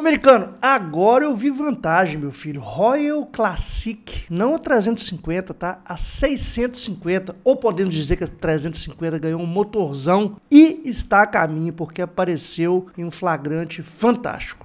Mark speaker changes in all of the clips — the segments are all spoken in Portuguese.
Speaker 1: Americano, agora eu vi vantagem, meu filho. Royal Classic, não a 350, tá? A 650, ou podemos dizer que a 350 ganhou um motorzão e está a caminho, porque apareceu em um flagrante fantástico.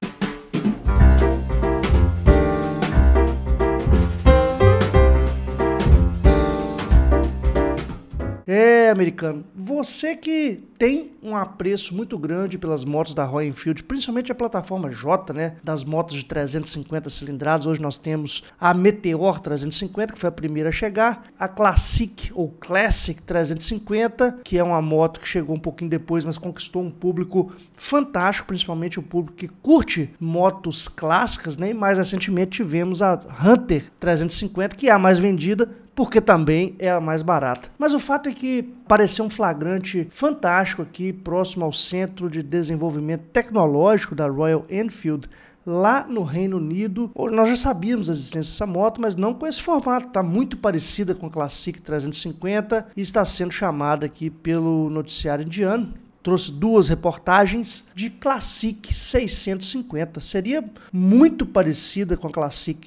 Speaker 1: É, americano, você que tem um apreço muito grande pelas motos da Royal Enfield, principalmente a plataforma J, né, das motos de 350 cilindradas. Hoje nós temos a Meteor 350, que foi a primeira a chegar, a Classic ou Classic 350, que é uma moto que chegou um pouquinho depois, mas conquistou um público fantástico, principalmente o público que curte motos clássicas, né? E mais recentemente tivemos a Hunter 350, que é a mais vendida, porque também é a mais barata. Mas o fato é que pareceu um flagrante fantástico aqui, próximo ao Centro de Desenvolvimento Tecnológico da Royal Enfield, lá no Reino Unido. Nós já sabíamos a existência dessa moto, mas não com esse formato. Está muito parecida com a Classic 350 e está sendo chamada aqui pelo noticiário indiano, trouxe duas reportagens de Classic 650. Seria muito parecida com a Classic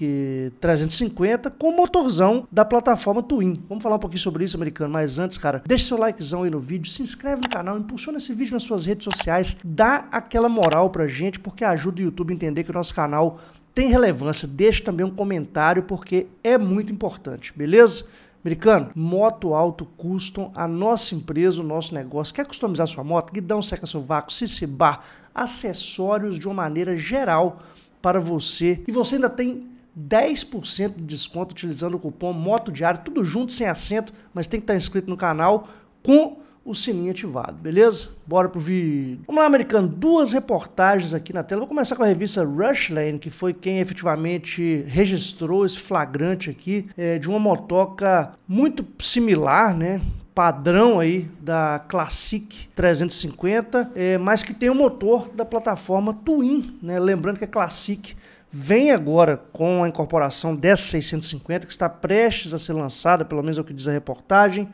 Speaker 1: 350 com o motorzão da plataforma Twin. Vamos falar um pouquinho sobre isso, americano, mas antes, cara, deixa seu likezão aí no vídeo, se inscreve no canal, impulsiona esse vídeo nas suas redes sociais, dá aquela moral pra gente, porque ajuda o YouTube a entender que o nosso canal tem relevância. Deixa também um comentário, porque é muito importante, beleza? Americano, moto alto custom, a nossa empresa, o nosso negócio. Quer customizar sua moto? Guidão, seca seu vácuo, cicibar, acessórios de uma maneira geral para você. E você ainda tem 10% de desconto utilizando o cupom moto DIÁRIO, tudo junto, sem assento, mas tem que estar tá inscrito no canal com o sininho ativado, beleza? Bora pro vídeo. Vamos lá, americano, duas reportagens aqui na tela. Vou começar com a revista Rushlane que foi quem efetivamente registrou esse flagrante aqui é, de uma motoca muito similar, né? padrão aí da Classic 350, é, mas que tem o motor da plataforma Twin, né? Lembrando que a Classic vem agora com a incorporação dessa 650 que está prestes a ser lançada, pelo menos é o que diz a reportagem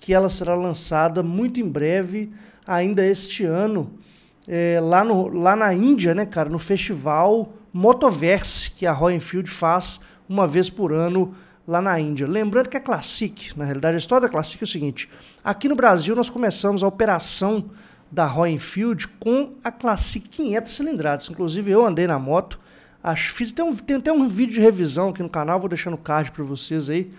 Speaker 1: que ela será lançada muito em breve, ainda este ano, é, lá, no, lá na Índia, né, cara, no festival Motoverse, que a Royal Enfield faz uma vez por ano lá na Índia. Lembrando que a é Classic, na realidade, a história da Classic é o seguinte: aqui no Brasil nós começamos a operação da Royal Enfield com a Classic 500 cilindradas. Inclusive eu andei na moto, acho, fiz até um, tem até um vídeo de revisão aqui no canal, vou deixar no card para vocês aí.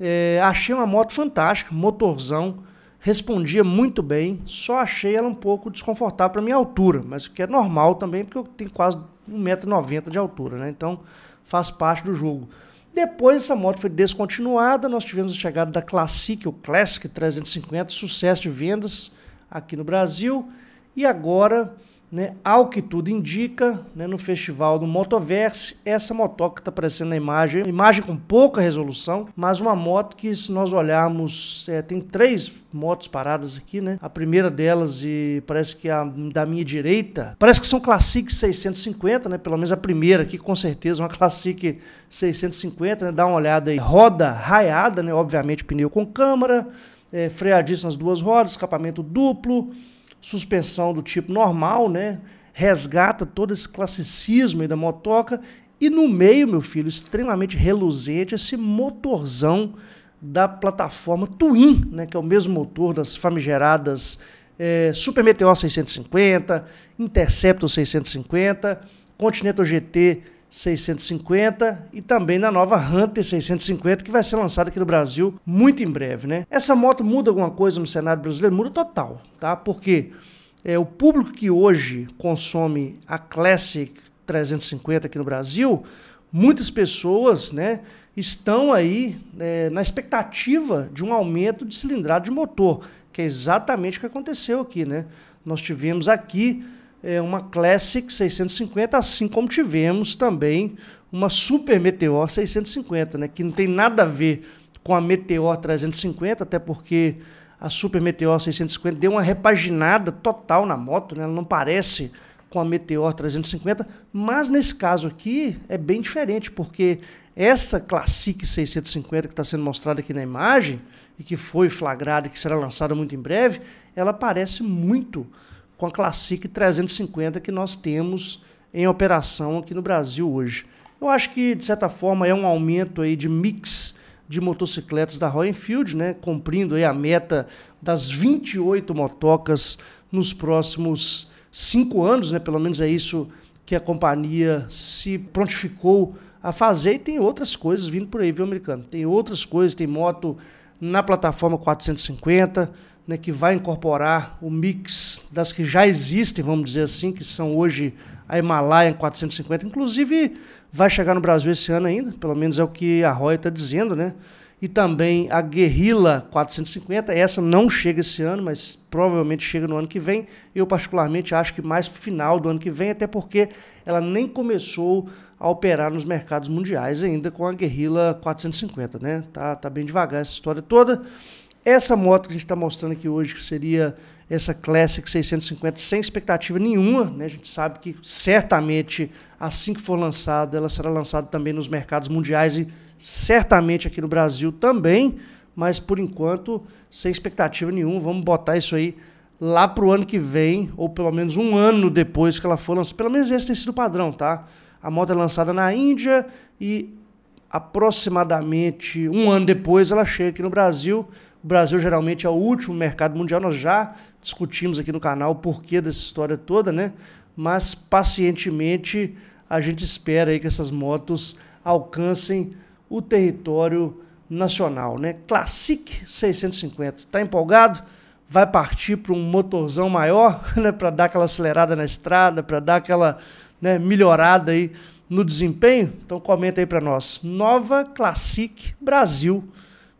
Speaker 1: É, achei uma moto fantástica, motorzão, respondia muito bem, só achei ela um pouco desconfortável para minha altura, mas o que é normal também, porque eu tenho quase 1,90m de altura, né? Então faz parte do jogo. Depois essa moto foi descontinuada, nós tivemos a chegada da Classic, o Classic 350, sucesso de vendas aqui no Brasil, e agora né? Ao que tudo indica, né? no festival do Motoverse, essa motoca que está aparecendo na imagem, imagem com pouca resolução, mas uma moto que, se nós olharmos, é, tem três motos paradas aqui, né? A primeira delas, e parece que a da minha direita, parece que são Classic 650, né? Pelo menos a primeira aqui, com certeza, uma Classic 650, né? Dá uma olhada aí. Roda raiada, né? Obviamente, pneu com câmara, é, freadista nas duas rodas, escapamento duplo suspensão do tipo normal, né? Resgata todo esse classicismo aí da motoca. E no meio, meu filho, extremamente reluzente, esse motorzão da plataforma Twin, né? Que é o mesmo motor das famigeradas é, Super Meteor 650, Interceptor 650, Continental GT 650 e também na nova Hunter 650 que vai ser lançada aqui no Brasil muito em breve, né? Essa moto muda alguma coisa no cenário brasileiro? Muda total, tá? Porque é, o público que hoje consome a Classic 350 aqui no Brasil, muitas pessoas, né, estão aí é, na expectativa de um aumento de cilindrada de motor, que é exatamente o que aconteceu aqui, né? Nós tivemos aqui é, uma Classic 650, assim como tivemos também uma Super Meteor 650, né? que não tem nada a ver com a Meteor 350, até porque a Super Meteor 650 deu uma repaginada total na moto, né? ela não parece com a Meteor 350, mas nesse caso aqui é bem diferente, porque essa Classic 650 que está sendo mostrada aqui na imagem e que foi flagrada e que será lançada muito em breve, ela parece muito com a Classic 350 que nós temos em operação aqui no Brasil hoje. Eu acho que, de certa forma, é um aumento aí de mix de motocicletas da Royal Enfield, né, cumprindo aí a meta das 28 motocas nos próximos cinco anos, né, pelo menos é isso que a companhia se prontificou a fazer e tem outras coisas vindo por aí, viu, americano? Tem outras coisas, tem moto na plataforma 450, né, que vai incorporar o mix das que já existem, vamos dizer assim, que são hoje a Himalaia 450. Inclusive, vai chegar no Brasil esse ano ainda, pelo menos é o que a Roy está dizendo, né? E também a Guerrilla 450, essa não chega esse ano, mas provavelmente chega no ano que vem. Eu, particularmente, acho que mais para o final do ano que vem, até porque ela nem começou a operar nos mercados mundiais ainda com a Guerrilla 450, né? Tá, tá bem devagar essa história toda. Essa moto que a gente está mostrando aqui hoje, que seria essa Classic 650, sem expectativa nenhuma, né? a gente sabe que certamente assim que for lançada, ela será lançada também nos mercados mundiais e certamente aqui no Brasil também, mas por enquanto, sem expectativa nenhuma, vamos botar isso aí lá para o ano que vem, ou pelo menos um ano depois que ela for lançada, pelo menos esse tem sido o padrão, tá? A moto é lançada na Índia e aproximadamente um ano depois ela chega aqui no Brasil o Brasil geralmente é o último mercado mundial, nós já discutimos aqui no canal o porquê dessa história toda, né? Mas pacientemente a gente espera aí que essas motos alcancem o território nacional, né? Classic 650. Está empolgado? Vai partir para um motorzão maior, né, para dar aquela acelerada na estrada, para dar aquela, né, melhorada aí no desempenho? Então comenta aí para nós. Nova Classic Brasil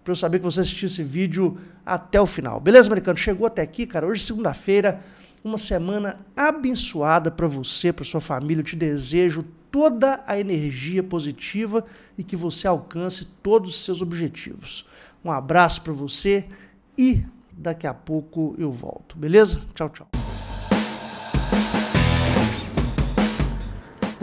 Speaker 1: para eu saber que você assistiu esse vídeo até o final. Beleza, americano? Chegou até aqui, cara. Hoje, é segunda-feira, uma semana abençoada para você, para sua família. Eu te desejo toda a energia positiva e que você alcance todos os seus objetivos. Um abraço para você e daqui a pouco eu volto, beleza? Tchau, tchau.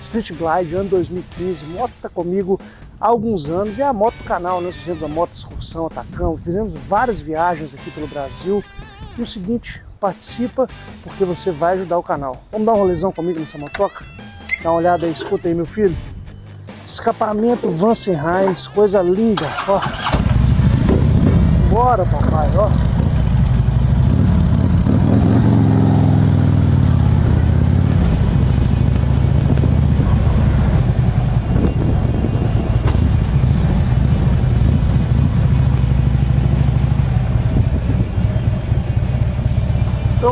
Speaker 1: Street Glide, ano 2015, moto está comigo há alguns anos, é a moto do canal, nós né? fizemos a moto excursão, atacamos, fizemos várias viagens aqui pelo Brasil. E o seguinte, participa porque você vai ajudar o canal. Vamos dar uma rolezão comigo nessa motoca? Dá uma olhada aí, escuta aí meu filho. Escapamento Vansenheims, coisa linda, ó. Bora papai, ó.